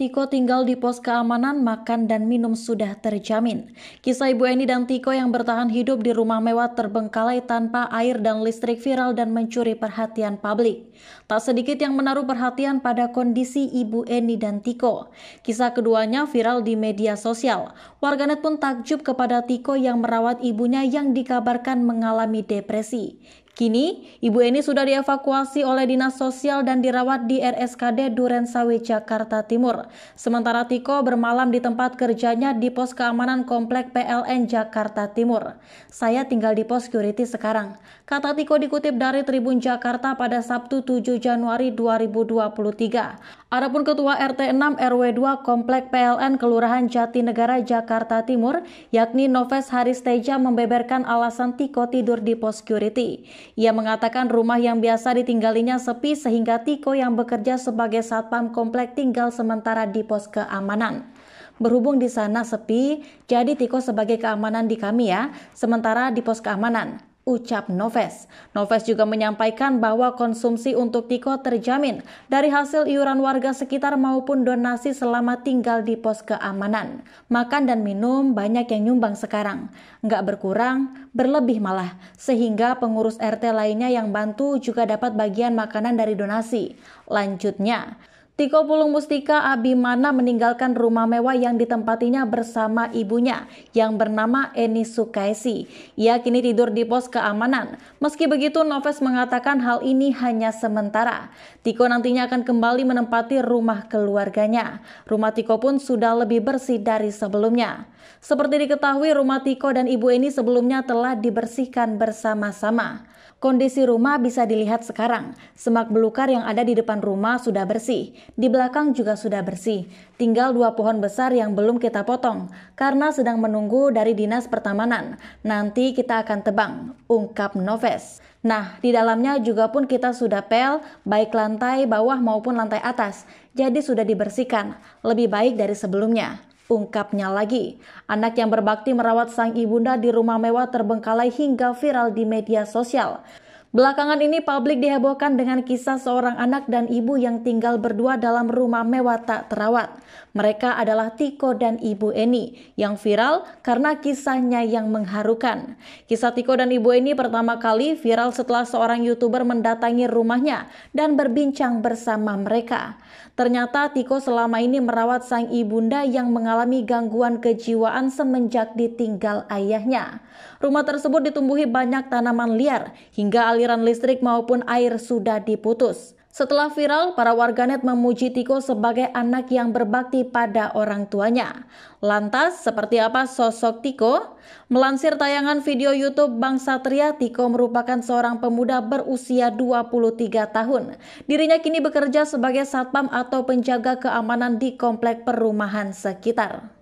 Tiko tinggal di pos keamanan, makan dan minum sudah terjamin. Kisah Ibu Eni dan Tiko yang bertahan hidup di rumah mewah terbengkalai tanpa air dan listrik viral dan mencuri perhatian publik. Tak sedikit yang menaruh perhatian pada kondisi Ibu Eni dan Tiko. Kisah keduanya viral di media sosial. Warganet pun takjub kepada Tiko yang merawat ibunya yang dikabarkan mengalami depresi. Kini, ibu Eni sudah dievakuasi oleh Dinas Sosial dan dirawat di RSKD Duren Sawit Jakarta Timur. Sementara Tiko bermalam di tempat kerjanya di pos keamanan Komplek PLN Jakarta Timur. Saya tinggal di pos security sekarang. Kata Tiko dikutip dari Tribun Jakarta pada Sabtu 7 Januari 2023. Adapun Ketua RT 6 RW 2 Komplek PLN Kelurahan Jatinegara Jakarta Timur, yakni Noves Haristeja membeberkan alasan Tiko tidur di pos security. Ia mengatakan rumah yang biasa ditinggalinya sepi sehingga Tiko yang bekerja sebagai satpam komplek tinggal sementara di pos keamanan. Berhubung di sana sepi, jadi Tiko sebagai keamanan di kami ya, sementara di pos keamanan ucap Noves. Noves juga menyampaikan bahwa konsumsi untuk Tiko terjamin dari hasil iuran warga sekitar maupun donasi selama tinggal di pos keamanan. Makan dan minum banyak yang nyumbang sekarang. Nggak berkurang, berlebih malah. Sehingga pengurus RT lainnya yang bantu juga dapat bagian makanan dari donasi. Lanjutnya, Tiko Pulung Mustika Abimana meninggalkan rumah mewah yang ditempatinya bersama ibunya yang bernama Eni Sukaisi. Ia kini tidur di pos keamanan. Meski begitu, Noves mengatakan hal ini hanya sementara. Tiko nantinya akan kembali menempati rumah keluarganya. Rumah Tiko pun sudah lebih bersih dari sebelumnya. Seperti diketahui, rumah Tiko dan ibu Eni sebelumnya telah dibersihkan bersama-sama. Kondisi rumah bisa dilihat sekarang. Semak belukar yang ada di depan rumah sudah bersih, di belakang juga sudah bersih. Tinggal dua pohon besar yang belum kita potong karena sedang menunggu dari Dinas Pertamanan. Nanti kita akan tebang, ungkap Noves. Nah, di dalamnya juga pun kita sudah pel baik lantai bawah maupun lantai atas. Jadi sudah dibersihkan, lebih baik dari sebelumnya. Ungkapnya lagi, anak yang berbakti merawat sang ibunda di rumah mewah terbengkalai hingga viral di media sosial. Belakangan ini publik dihebohkan dengan kisah seorang anak dan ibu yang tinggal berdua dalam rumah mewah tak terawat. Mereka adalah Tiko dan Ibu Eni yang viral karena kisahnya yang mengharukan. Kisah Tiko dan Ibu Eni pertama kali viral setelah seorang YouTuber mendatangi rumahnya dan berbincang bersama mereka. Ternyata Tiko selama ini merawat sang ibunda yang mengalami gangguan kejiwaan semenjak ditinggal ayahnya. Rumah tersebut ditumbuhi banyak tanaman liar hingga aliran listrik maupun air sudah diputus. Setelah viral, para warganet memuji Tiko sebagai anak yang berbakti pada orang tuanya. Lantas, seperti apa sosok Tiko? Melansir tayangan video YouTube Bang Satria, Tiko merupakan seorang pemuda berusia 23 tahun. Dirinya kini bekerja sebagai satpam atau penjaga keamanan di komplek perumahan sekitar.